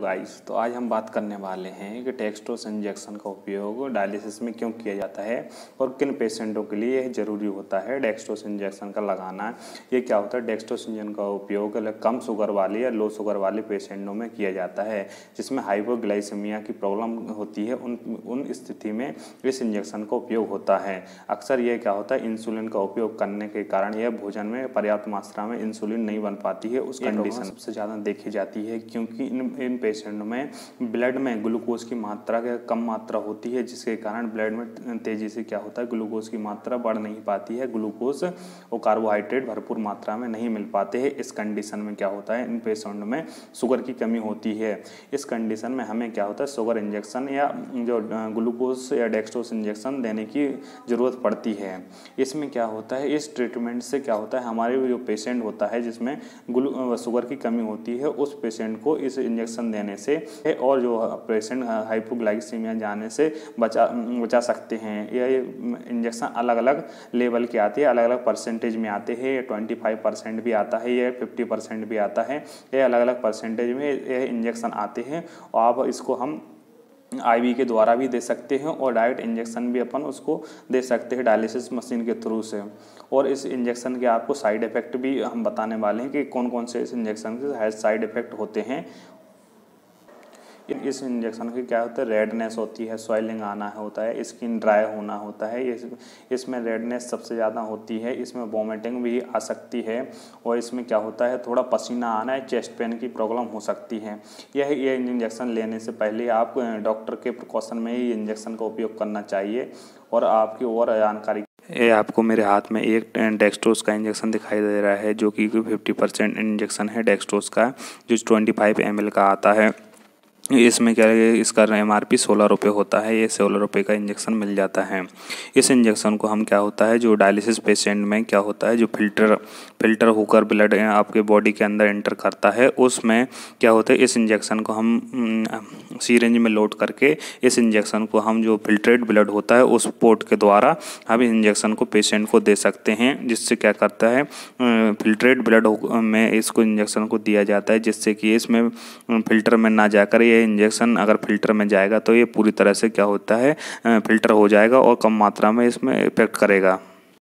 guys तो आज हम बात करने वाले हैं कि टेक्सटोस इंजेक्शन का उपयोग डायलिसिस में क्यों किया जाता है और किन पेशेंटों के लिए यह जरूरी होता है डेक्सटोस इंजेक्शन का लगाना ये क्या होता है डेक्सटोस इंजन का उपयोग कम शुगर वाले या लो शुगर वाले पेशेंटों में किया जाता है जिसमें हाइपोग्लाइसमिया की प्रॉब्लम होती है उन उन स्थिति में इस इंजेक्शन का उपयोग होता है अक्सर यह क्या होता है इंसुलिन का उपयोग करने के कारण यह भोजन में पर्याप्त मात्रा में इंसुलिन नहीं बन पाती है उस कंडीशन तो सबसे ज़्यादा देखी जाती है क्योंकि इन इन पे पेशेंट में ब्लड में ग्लूकोज की मात्रा के कम मात्रा होती है जिसके कारण ब्लड में तेज़ी से क्या होता है ग्लूकोज की मात्रा बढ़ नहीं पाती है ग्लूकोज और कार्बोहाइड्रेट भरपूर मात्रा में नहीं मिल पाते हैं इस कंडीशन में क्या होता है इन पेशेंट में शुगर की कमी होती है इस कंडीशन में हमें क्या होता है शुगर इंजेक्शन या जो ग्लूकोज या डेक्सटोस इंजेक्शन देने की ज़रूरत पड़ती है इसमें क्या होता है इस ट्रीटमेंट से क्या होता है हमारे जो पेशेंट होता है जिसमें ग्लू शुगर की कमी होती है उस पेशेंट को इस इंजेक्शन देने से और जो पेशेंट हाइपोग्लाइसीमिया जाने से बचा बचा सकते हैं यह इंजेक्शन अलग अलग लेवल के आते हैं अलग अलग परसेंटेज में आते हैं ट्वेंटी फाइव परसेंट भी आता है यह फिफ्टी परसेंट भी आता है ये अलग अलग परसेंटेज में यह इंजेक्शन आते हैं और आप इसको हम आईवी के द्वारा भी दे सकते हैं और डायरेक्ट इंजेक्शन भी अपन उसको दे सकते हैं डायलिसिस मशीन के थ्रू से और इस इंजेक्शन के आपको साइड इफ़ेक्ट भी हम बताने वाले हैं कि कौन कौन से इस इंजेक्शन के साइड इफ़ेक्ट होते हैं इस इंजेक्शन की क्या होता है रेडनेस होती है स्वेलिंग आना होता है स्किन ड्राई होना होता है इस इसमें रेडनेस सबसे ज़्यादा होती है इसमें वॉमिटिंग भी आ सकती है और इसमें क्या होता है थोड़ा पसीना आना है चेस्ट पेन की प्रॉब्लम हो सकती है यह ये इंजेक्शन लेने से पहले आप डॉक्टर के प्रिकॉशन में ही इंजेक्शन का उपयोग करना चाहिए और आपकी और जानकारी ये आपको मेरे हाथ में एक डेक्सट्रोस का इंजेक्शन दिखाई दे रहा है जो कि 50 परसेंट इंजेक्शन है डेक्सट्रोस का जो 25 फाइव का आता है इसमें क्या है इसका एम आर पी सोलह रुपये होता है ये सोलह रुपये का इंजेक्शन मिल जाता है इस इंजेक्शन को हम क्या होता है जो डायलिसिस पेशेंट में क्या होता है जो फिल्टर फिल्टर होकर ब्लड आपके बॉडी के अंदर एंटर करता है उसमें क्या होता है इस इंजेक्शन को हम सीरेंज में लोड करके इस इंजेक्शन को हम जो फिल्ट्रेड ब्लड होता है उस पोर्ट के द्वारा हम इंजेक्शन को पेशेंट को दे सकते हैं जिससे क्या करता है फिल्ट्रेड ब्लड में इसको इंजेक्शन को दिया जाता है जिससे कि इसमें फिल्टर में ना जाकर ये इंजेक्शन अगर फिल्टर में जाएगा तो ये पूरी तरह से क्या होता है फिल्टर हो जाएगा और कम मात्रा में इसमें इफेक्ट करेगा